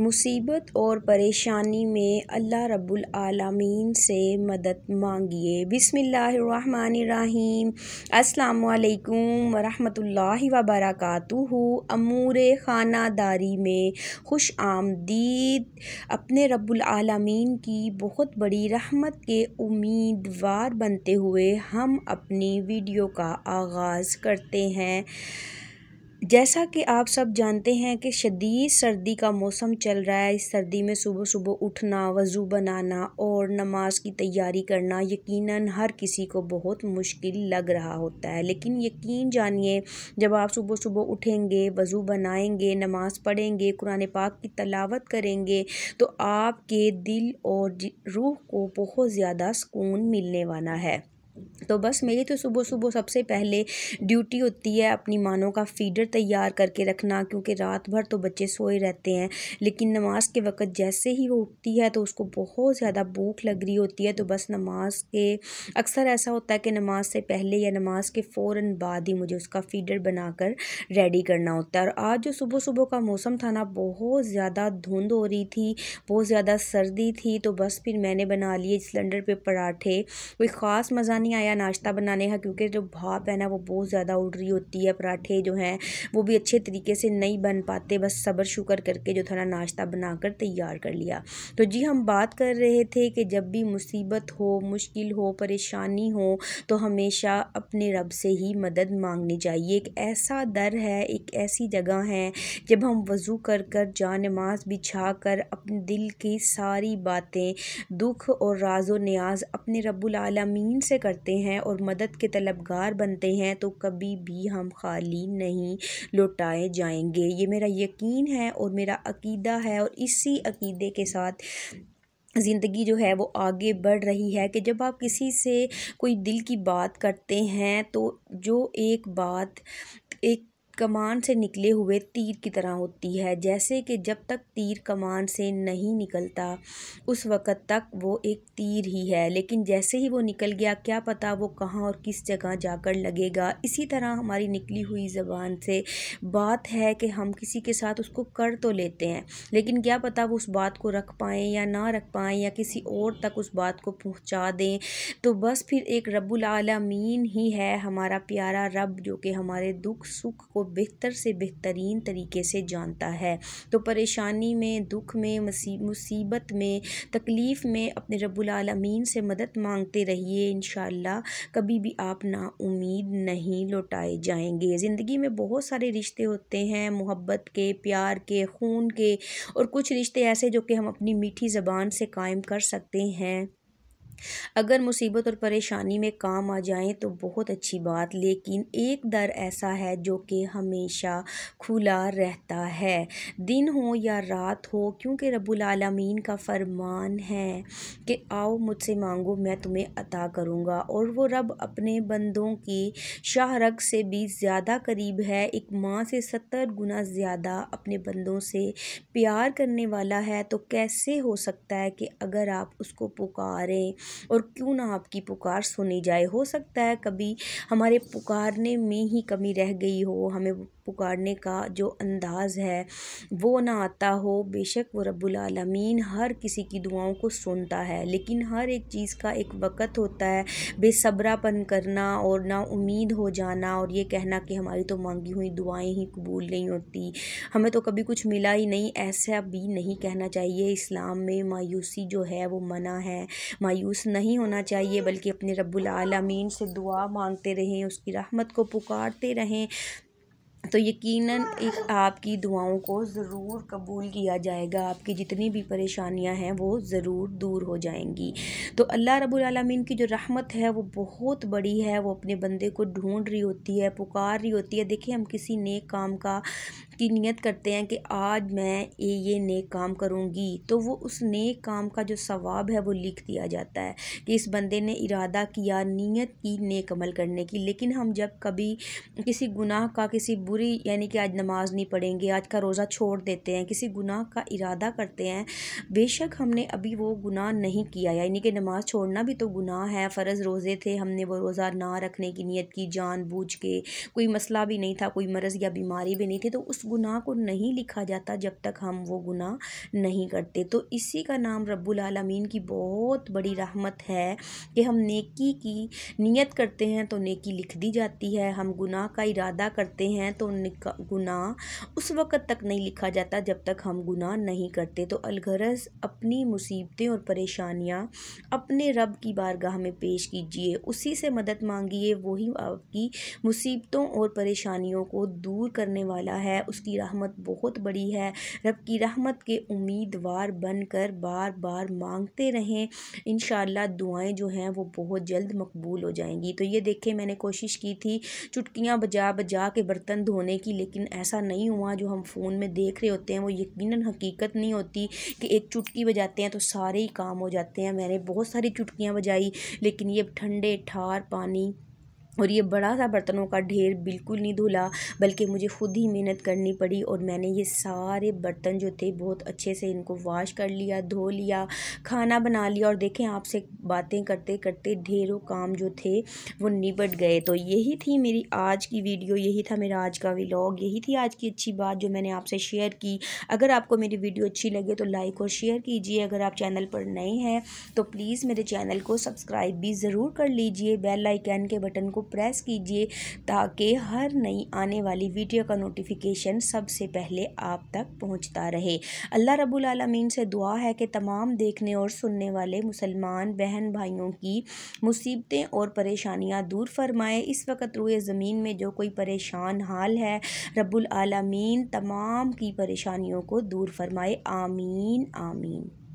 मुसीबत और परेशानी में अल्लाह रब्बुल आलमीन से मदद मांगिए बिसमीम अल्लाम वरहमतुल्लाहि वबरकातुहु अमूर ख़ानादारी में खुश आमदीद अपने रब्बुल आलमीन की बहुत बड़ी रहमत के उम्मीदवार बनते हुए हम अपनी वीडियो का आगाज़ करते हैं जैसा कि आप सब जानते हैं कि शदीद सर्दी का मौसम चल रहा है इस सर्दी में सुबह सुबह उठना वज़ू बनाना और नमाज की तैयारी करना यकीनन हर किसी को बहुत मुश्किल लग रहा होता है लेकिन यकीन जानिए जब आप सुबह सुबह उठेंगे वज़ू बनाएंगे नमाज पढ़ेंगे कुरान पाक की तलावत करेंगे तो आपके दिल और रूह को बहुत ज़्यादा सुकून मिलने वाला है तो बस मेरी तो सुबह सुबह सबसे पहले ड्यूटी होती है अपनी मानों का फीडर तैयार करके रखना क्योंकि रात भर तो बच्चे सोए रहते हैं लेकिन नमाज़ के वक़्त जैसे ही वो उठती है तो उसको बहुत ज़्यादा भूख लग रही होती है तो बस नमाज के अक्सर ऐसा होता है कि नमाज से पहले या नमाज के फ़ौर बाद ही मुझे उसका फीडर बनाकर रेडी करना होता है और आज जो सुबह सुबह का मौसम था ना बहुत ज़्यादा धुंध हो रही थी बहुत ज़्यादा सर्दी थी तो बस फिर मैंने बना लिए सिलेंडर पर पराठे कोई ख़ास मज़ा नहीं नहीं आया नाश्ता बनाने का क्योंकि जो भाप है ना वो बहुत ज़्यादा उड़ रही होती है पराठे जो हैं वो भी अच्छे तरीके से नहीं बन पाते बस सब्र शुक्र करके जो थोड़ा नाश्ता बनाकर तैयार कर लिया तो जी हम बात कर रहे थे कि जब भी मुसीबत हो मुश्किल हो परेशानी हो तो हमेशा अपने रब से ही मदद मांगनी चाहिए एक ऐसा दर है एक ऐसी जगह है जब हम वज़ू कर कर जा नमाज बिछा कर अपने दिल की सारी बातें दुख और राजो न्याज अपने रबुल आलमीन से कर करते हैं और मदद के तलबगार बनते हैं तो कभी भी हम खाली नहीं लौटाए जाएंगे ये मेरा यकीन है और मेरा अकीदा है और इसी अकीदे के साथ ज़िंदगी जो है वो आगे बढ़ रही है कि जब आप किसी से कोई दिल की बात करते हैं तो जो एक बात एक कमान से निकले हुए तीर की तरह होती है जैसे कि जब तक तीर कमान से नहीं निकलता उस वक़्त तक वो एक तीर ही है लेकिन जैसे ही वो निकल गया क्या पता वो कहाँ और किस जगह जाकर लगेगा इसी तरह हमारी निकली हुई ज़बान से बात है कि हम किसी के साथ उसको कर तो लेते हैं लेकिन क्या पता वो उस बात को रख पाएँ या ना रख पाएँ या किसी और तक उस बात को पहुँचा दें तो बस फिर एक रब्बुल ही है हमारा प्यारा रब जो कि हमारे दुख सुख को बेहतर से बेहतरीन तरीके से जानता है तो परेशानी में दुख में मुसीबत में तकलीफ़ में अपने रबालमीन से मदद मांगते रहिए इन कभी भी आप ना उम्मीद नहीं लौटाए जाएंगे ज़िंदगी में बहुत सारे रिश्ते होते हैं मोहब्बत के प्यार के खून के और कुछ रिश्ते ऐसे जो कि हम अपनी मीठी ज़बान से कायम कर सकते हैं अगर मुसीबत और परेशानी में काम आ जाएं तो बहुत अच्छी बात लेकिन एक दर ऐसा है जो कि हमेशा खुला रहता है दिन हो या रात हो क्योंकि रब्बुल आलमीन का फरमान है कि आओ मुझसे मांगो मैं तुम्हें अता करूँगा और वो रब अपने बंदों की शाहरग से भी ज़्यादा करीब है एक माँ से सत्तर गुना ज़्यादा अपने बंदों से प्यार करने वाला है तो कैसे हो सकता है कि अगर आप उसको पुकारें और क्यों ना आपकी पुकार सुनी जाए हो सकता है कभी हमारे पुकारने में ही कमी रह गई हो हमें पुकारने का जो अंदाज़ है वो ना आता हो बेशक वो रब्बुल आलमीन हर किसी की दुआओं को सुनता है लेकिन हर एक चीज़ का एक वक़्त होता है बेसब्रापन करना और ना उम्मीद हो जाना और ये कहना कि हमारी तो मांगी हुई दुआएं ही कबूल नहीं होती हमें तो कभी कुछ मिला ही नहीं ऐसा भी नहीं कहना चाहिए इस्लाम में मायूसी जो है वो मना है मायूस नहीं होना चाहिए बल्कि अपने रब्बुल आलमीन से दुआ मांगते रहें उसकी रहमत को पुकारते रहें तो यकीनन एक आपकी दुआओं को ज़रूर कबूल किया जाएगा आपकी जितनी भी परेशानियां हैं वो ज़रूर दूर हो जाएंगी तो अल्लाह रब्बुल रबालमीन की जो रहमत है वो बहुत बड़ी है वो अपने बंदे को ढूंढ रही होती है पुकार रही होती है देखिए हम किसी नेक काम का की नीयत करते हैं कि आज मैं ये ये नेक काम करूँगी तो वो उस नेक काम का जो सवाब है वो लिख दिया जाता है कि इस बंदे ने इरादा किया नीयत की नेक अमल करने की लेकिन हम जब कभी किसी गुनाह का किसी बुरी यानी कि आज नमाज़ नहीं पढ़ेंगे आज का रोज़ा छोड़ देते हैं किसी गुनाह का इरादा करते हैं बेशक हमने अभी वो गुनाह नहीं किया यानी कि नमाज़ छोड़ना भी तो गुनाह है फ़र्ज़ रोज़े थे हमने वो रोज़ा ना रखने की नीयत की बूझ के कोई मसला भी नहीं था कोई मर्ज़ या बीमारी भी नहीं थी तो उस गुनाह को नहीं लिखा जाता जब तक हम वो गुनाह नहीं करते तो इसी का नाम रब्बुल आलमीन की बहुत बड़ी रहमत है कि हम नेकी की नीयत करते हैं तो नेकी लिख दी जाती है हम गुनाह का इरादा करते हैं तो गुनाह उस वक़्त तक नहीं लिखा जाता जब तक हम गुनाह नहीं करते तो अलगरज अपनी मुसीबतें और परेशानियाँ अपने रब की बारगाह में पेश कीजिए उसी से मदद मांगिए वही आपकी मुसीबतों और परेशानियों को दूर करने वाला है उस उसकी रहमत बहुत बड़ी है रब की रहमत के उम्मीदवार बनकर बार बार मांगते रहें इन दुआएं जो हैं वो बहुत जल्द मकबूल हो जाएंगी तो ये देखें मैंने कोशिश की थी चुटकियाँ बजा बजा के बर्तन धोने की लेकिन ऐसा नहीं हुआ जो हम फ़ोन में देख रहे होते हैं वो यकीन हकीकत नहीं होती कि एक चुटकी बजाते हैं तो सारे ही काम हो जाते हैं मैंने बहुत सारी चुटकियाँ बजाई लेकिन ये ठंडे ठार पानी और ये बड़ा सा बर्तनों का ढेर बिल्कुल नहीं धुला बल्कि मुझे खुद ही मेहनत करनी पड़ी और मैंने ये सारे बर्तन जो थे बहुत अच्छे से इनको वॉश कर लिया धो लिया खाना बना लिया और देखें आपसे बातें करते करते ढेरों काम जो थे वो निपट गए तो यही थी मेरी आज की वीडियो यही था मेरा आज का व्लॉग यही थी आज की अच्छी बात जो मैंने आपसे शेयर की अगर आपको मेरी वीडियो अच्छी लगे तो लाइक और शेयर कीजिए अगर आप चैनल पर नए हैं तो प्लीज़ मेरे चैनल को सब्सक्राइब भी ज़रूर कर लीजिए बेल आइकन के बटन को प्रेस कीजिए ताकि हर नई आने वाली वीडियो का नोटिफिकेशन सबसे पहले आप तक पहुंचता रहे अल्लाह रब्बुल आलमीन से दुआ है कि तमाम देखने और सुनने वाले मुसलमान बहन भाइयों की मुसीबतें और परेशानियां दूर फरमाए इस वक्त रुए ज़मीन में जो कोई परेशान हाल है रब्बुल आलमीन तमाम की परेशानियों को दूर फरमाए आमीन आमीन